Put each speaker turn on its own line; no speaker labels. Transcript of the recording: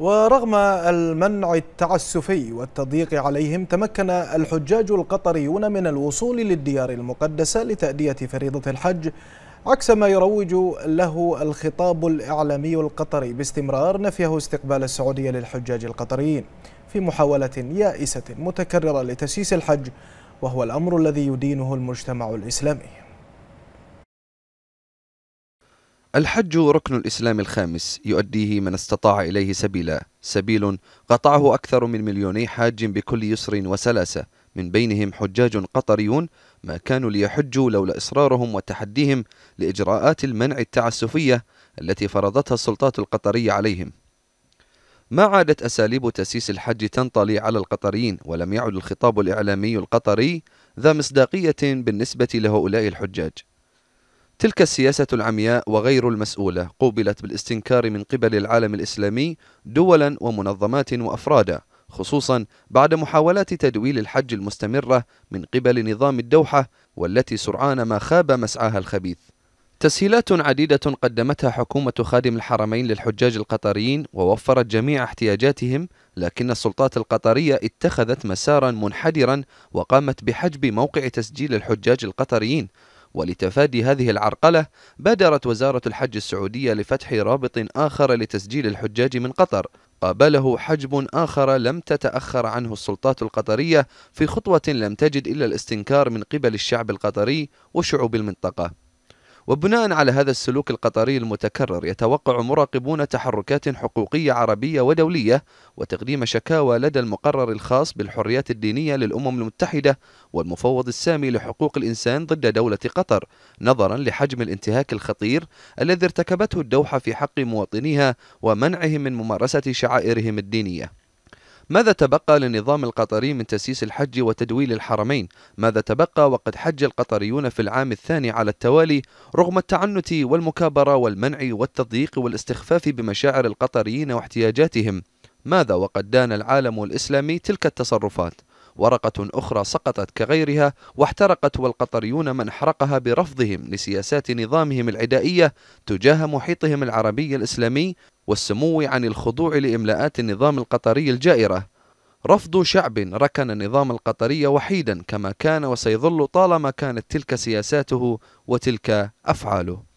ورغم المنع التعسفي والتضييق عليهم تمكن الحجاج القطريون من الوصول للديار المقدسة لتأدية فريضة الحج عكس ما يروج له الخطاب الإعلامي القطري باستمرار نفيه استقبال السعودية للحجاج القطريين في محاولة يائسة متكررة لتسييس الحج وهو الأمر الذي يدينه المجتمع الإسلامي
الحج ركن الإسلام الخامس يؤديه من استطاع إليه سبيلا سبيل قطعه أكثر من مليوني حاج بكل يسر وسلاسة من بينهم حجاج قطريون ما كانوا ليحجوا لولا إصرارهم وتحديهم لإجراءات المنع التعسفية التي فرضتها السلطات القطرية عليهم ما عادت أساليب تسييس الحج تنطلي على القطريين ولم يعد الخطاب الإعلامي القطري ذا مصداقية بالنسبة لهؤلاء الحجاج تلك السياسة العمياء وغير المسؤولة قوبلت بالاستنكار من قبل العالم الإسلامي دولا ومنظمات وأفرادا خصوصا بعد محاولات تدويل الحج المستمرة من قبل نظام الدوحة والتي سرعان ما خاب مسعاها الخبيث تسهيلات عديدة قدمتها حكومة خادم الحرمين للحجاج القطريين ووفرت جميع احتياجاتهم لكن السلطات القطرية اتخذت مسارا منحدرا وقامت بحجب موقع تسجيل الحجاج القطريين ولتفادي هذه العرقلة بادرت وزارة الحج السعودية لفتح رابط آخر لتسجيل الحجاج من قطر قابله حجب آخر لم تتأخر عنه السلطات القطرية في خطوة لم تجد إلا الاستنكار من قبل الشعب القطري وشعوب المنطقة وبناء على هذا السلوك القطري المتكرر يتوقع مراقبون تحركات حقوقية عربية ودولية وتقديم شكاوى لدى المقرر الخاص بالحريات الدينية للأمم المتحدة والمفوض السامي لحقوق الإنسان ضد دولة قطر نظرا لحجم الانتهاك الخطير الذي ارتكبته الدوحة في حق مواطنيها ومنعهم من ممارسة شعائرهم الدينية ماذا تبقى للنظام القطري من تسييس الحج وتدويل الحرمين؟ ماذا تبقى وقد حج القطريون في العام الثاني على التوالي رغم التعنت والمكابرة والمنع والتضييق والاستخفاف بمشاعر القطريين واحتياجاتهم؟ ماذا وقد دان العالم الإسلامي تلك التصرفات؟ ورقة أخرى سقطت كغيرها واحترقت والقطريون من حرقها برفضهم لسياسات نظامهم العدائية تجاه محيطهم العربي الإسلامي والسمو عن الخضوع لإملاءات النظام القطري الجائرة رفض شعب ركن النظام القطري وحيدا كما كان وسيظل طالما كانت تلك سياساته وتلك أفعاله